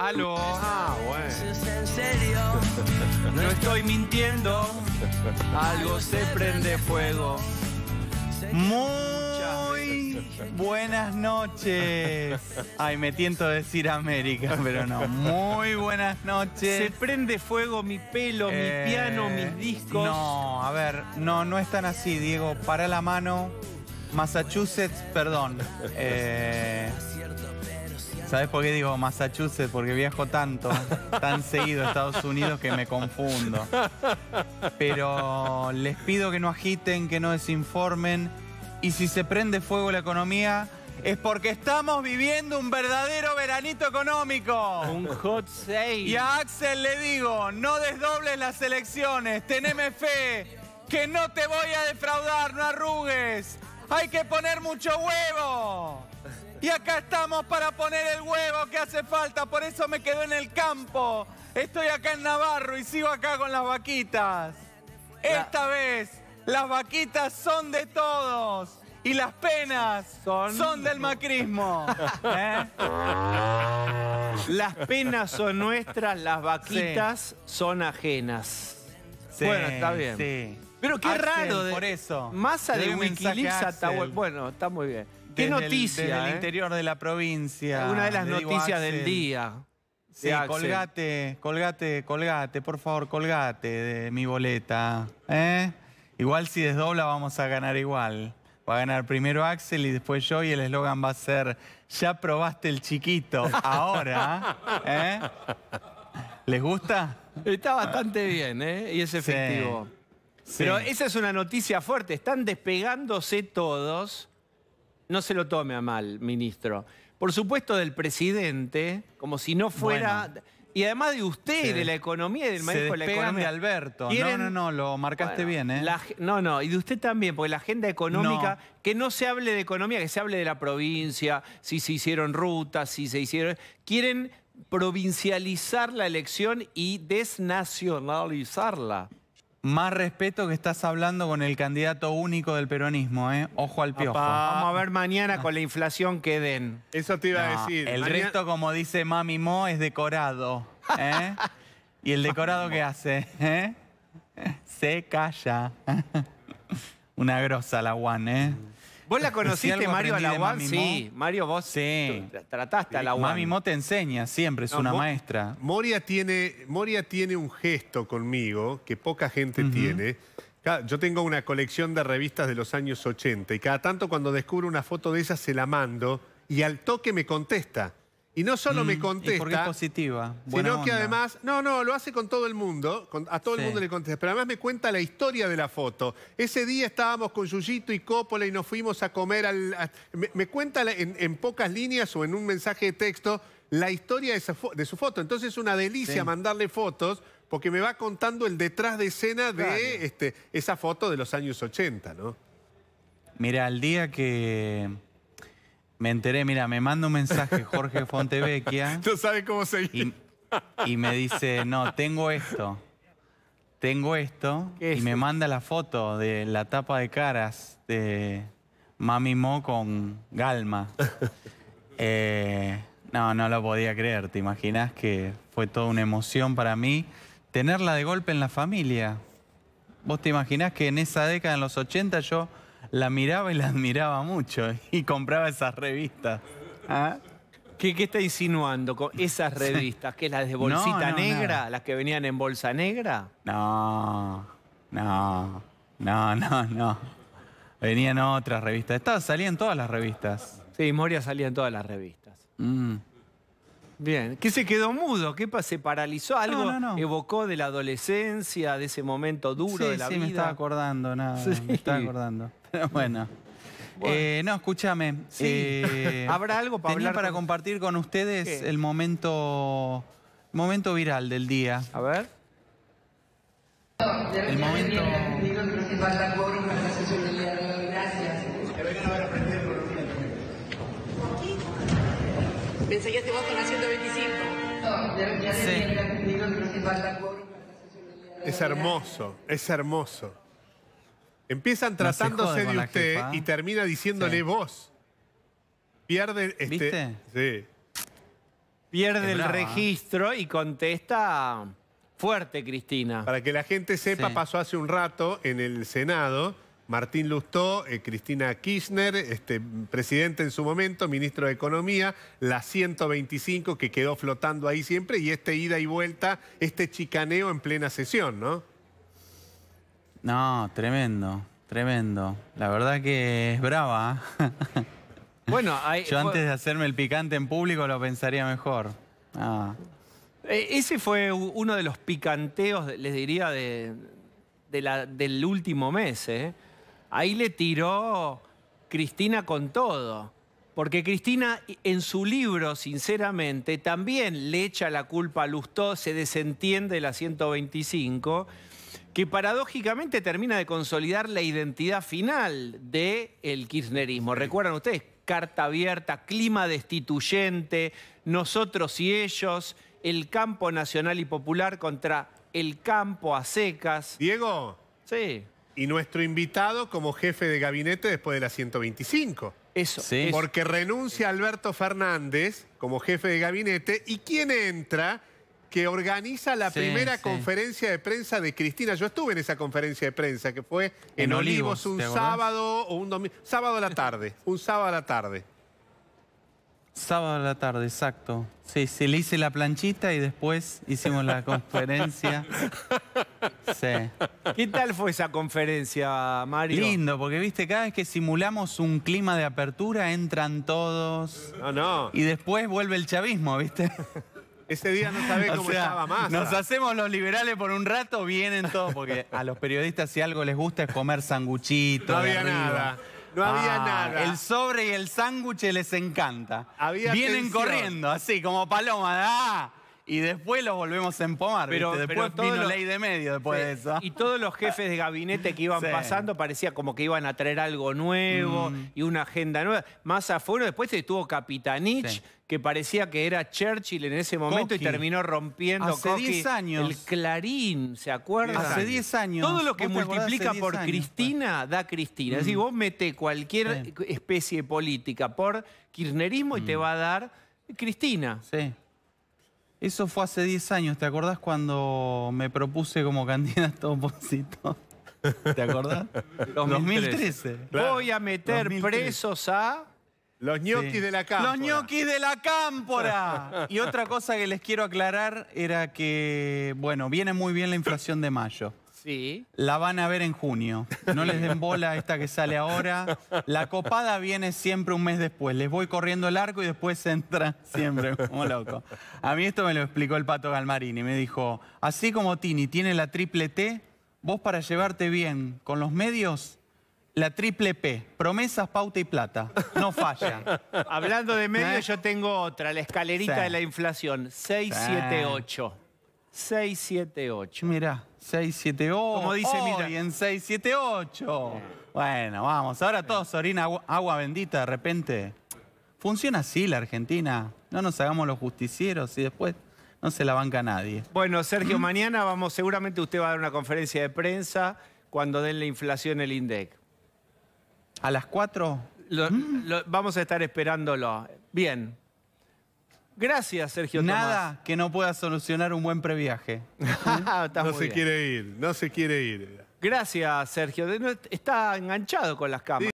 Aló. Ah, bueno. en serio? No estoy mintiendo. Algo se prende fuego. Muy buenas noches. Ay, me tiento a decir América, pero no. Muy buenas noches. Se prende fuego mi pelo, mi eh, piano, mis discos. No, a ver, no, no es tan así, Diego. Para la mano. Massachusetts, perdón. Eh, ¿Sabes por qué digo Massachusetts? Porque viajo tanto, tan seguido a Estados Unidos que me confundo. Pero les pido que no agiten, que no desinformen. Y si se prende fuego la economía, es porque estamos viviendo un verdadero veranito económico. Un hot sale. Y a Axel le digo, no desdobles las elecciones, teneme fe, que no te voy a defraudar, no arrugues. Hay que poner mucho huevo. Y acá estamos para poner el huevo que hace falta, por eso me quedo en el campo. Estoy acá en Navarro y sigo acá con las vaquitas. Esta vez las vaquitas son de todos y las penas son, del macrismo. ¿eh? Las penas son nuestras, las vaquitas son ajenas. bueno, está bien. Pero qué raro. por eso. Masa de Bueno, está muy bien. Qué noticia. El, ¿eh? interior de la provincia. Una de las noticias del día. Sí, colgate, colgate, colgate, por favor, colgate de mi boleta. ¿eh? Igual si desdobla vamos a ganar igual. Va a ganar primero Axel y después yo y el eslogan va a ser, ya probaste el chiquito, ahora. ¿eh? ¿Les gusta? Está bastante bien, ¿eh? Y es efectivo. Pero esa es una noticia fuerte. Están despegándose todos no se lo tome a mal, ministro. Por supuesto del presidente, como si no fuera... Y además de usted, de la economía y del manejo de la economía. de Alberto. No, no, no, lo marcaste bien, ¿eh? no, no, y de usted también, porque la agenda económica, que no se hable de economía, que se hable de la provincia, si se hicieron rutas, si se hicieron... Quieren provincializar la elección y desnacionalizarla. Más respeto que estás hablando con el candidato único del peronismo, ¿eh? Ojo al piojo. vamos a ver mañana con la inflación que den. Eso te iba a decir. El resto, como dice Mami Mo, es decorado. ¿eh? ¿Y el decorado qué hace? ¿eh? Se calla. Una grosa la Juan, ¿eh? ¿Vos la conociste, Mario, a Sí, Mario, vos sí. trataste a la Mami Mo te enseña siempre, es una maestra. Moria tiene, Moria tiene un gesto conmigo que poca gente tiene. Yo tengo una colección de revistas de los años 80 y cada tanto cuando descubro una foto de ella se la mando y al toque me contesta. Y no solo me contesta. Mm, porque es positiva. sino que además. No, no, lo hace con todo el mundo. a todo el mundo le contesta. Pero además me cuenta la historia de la foto. Ese día estábamos con Yuyito y Coppola y nos fuimos a comer al. me, cuenta en, pocas líneas o en un mensaje de texto la historia de, su foto. Entonces es una delicia mandarle fotos porque me va contando el detrás de escena de este, esa foto de los años 80, ¿no? Mira, el día que me enteré, mira, me manda un mensaje Jorge Fontevecchia. ¿Tú sabes cómo seguir. Y, me dice, no, tengo esto. Tengo esto. Y me manda la foto de la tapa de caras de Mami Mo con Galma. Eh, no, no lo podía creer. ¿Te imaginas que fue toda una emoción para mí tenerla de golpe en la familia? ¿Vos te imaginás que en esa década, en los 80, yo la miraba y la admiraba mucho y compraba esas revistas. Ah. ¿Qué, está insinuando con esas revistas? ¿Que las de bolsita negra? ¿Las que venían en bolsa negra? No, no, no, no, no. Venían otras revistas. Estaba, salían todas las revistas. Sí, Moria salía en todas las revistas. Mm. Bien. ¿Qué se quedó mudo? ¿Qué se paralizó? ¿Algo evocó de la adolescencia, de ese momento duro de la vida? Sí, me estaba acordando, nada. Sí. Me acordando. bueno. Bueno. Eh, no, escúchame. Sí. Eh, ¿Habrá algo para tenía hablar para con... compartir con ustedes ¿Qué? el momento, momento viral del día. A ver. El momento... Pensé ya este con la 125. Sí. Es hermoso, es hermoso. Empiezan tratándose de usted y termina diciéndole vos. Pierde este. Pierde el registro y contesta fuerte, Cristina. Para que la gente sepa, pasó hace un rato en el Senado. Martín Lustó, eh, Cristina Kirchner, este, presidente en su momento, ministro de Economía, la 125 que quedó flotando ahí siempre y este ida y vuelta, este chicaneo en plena sesión, ¿no? No, tremendo, tremendo. La verdad que es brava. ¿eh? Bueno, Yo antes de hacerme el picante en público lo pensaría mejor. Ah. Eh, ese fue uno de los picanteos, les diría, del último mes. ¿eh? Ahí le tiró Cristina con todo. Porque Cristina en su libro, sinceramente, también le echa la culpa a Lustó, se desentiende de la 125 que paradójicamente termina de consolidar la identidad final del el kirchnerismo. ¿Recuerdan ustedes? Carta abierta, clima destituyente, nosotros y ellos, el campo nacional y popular contra el campo a secas. Diego. Sí. Y nuestro invitado como jefe de gabinete después de la 125. Eso. Sí. Porque renuncia Alberto Fernández como jefe de gabinete y ¿quién entra que organiza la primera conferencia de prensa de Cristina. Yo estuve en esa conferencia de prensa, que fue en, Olivos, un sábado o un domingo. Sábado a la tarde, un sábado a la tarde. Sábado a la tarde, exacto. Sí, se le hice la planchita y después hicimos la conferencia. Sí. ¿Qué tal fue esa conferencia, Mario? Lindo, porque viste, cada vez que simulamos un clima de apertura, entran todos. No, no. Y después vuelve el chavismo, ¿viste? Ese día no sabés cómo estaba más. Nos hacemos los liberales por un rato, vienen todos, porque a los periodistas si algo les gusta es comer sanguchitos. No había nada. No había ah, nada. El sobre y el sándwich les encanta. Vienen corriendo, así, como paloma. Ah y después lo volvemos a empomar. Pero, después vino ley de medio después eso. Y todos los jefes de gabinete que iban pasando parecía como que iban a traer algo nuevo mm. y una agenda nueva. más afuera después estuvo Capitanich, que parecía que era Churchill en ese momento y terminó rompiendo Hace años. El Clarín, ¿se acuerdan? Hace 10 años. Todo lo que multiplica por Cristina da Cristina. Es decir, mm. vos mete cualquier especie política por kirchnerismo y te mm. va a dar Cristina. Sí. Eso fue hace 10 años, ¿te acordás cuando me propuse como candidato boncito? ¿Te acordás? 2013. Voy a meter presos a... Los ñoquis de la cámpora. Los ñoquis de la cámpora. Y otra cosa que les quiero aclarar era que, bueno, viene muy bien la inflación de mayo. La van a ver en junio. No les den bola esta que sale ahora. La copada viene siempre un mes después. Les voy corriendo el arco y después entra siempre como loco. A mí esto me lo explicó el Pato Galmarini. Me dijo, así como Tini tiene la triple T, vos para llevarte bien con los medios la triple P, promesas, pauta y plata. No falla. Hablando de medios, ¿Eh? yo tengo otra, la escalerita de la inflación, 678. 8. 678. Mira, 678. Como dice, mira. Y en 678. Bueno, vamos. Ahora todos Sorina, agua, bendita de repente. Funciona así la Argentina. No nos hagamos los justicieros y después no se la banca nadie. Bueno, Sergio, mm. mañana vamos, seguramente usted va a dar una conferencia de prensa cuando den la inflación el INDEC. ¿A las 4? Mm. vamos a estar esperándolo. Bien. Gracias, Sergio Nada que no pueda solucionar un buen previaje. ¿Mm? no se quiere ir, no se quiere ir. Gracias, Sergio. Está enganchado con las cámaras.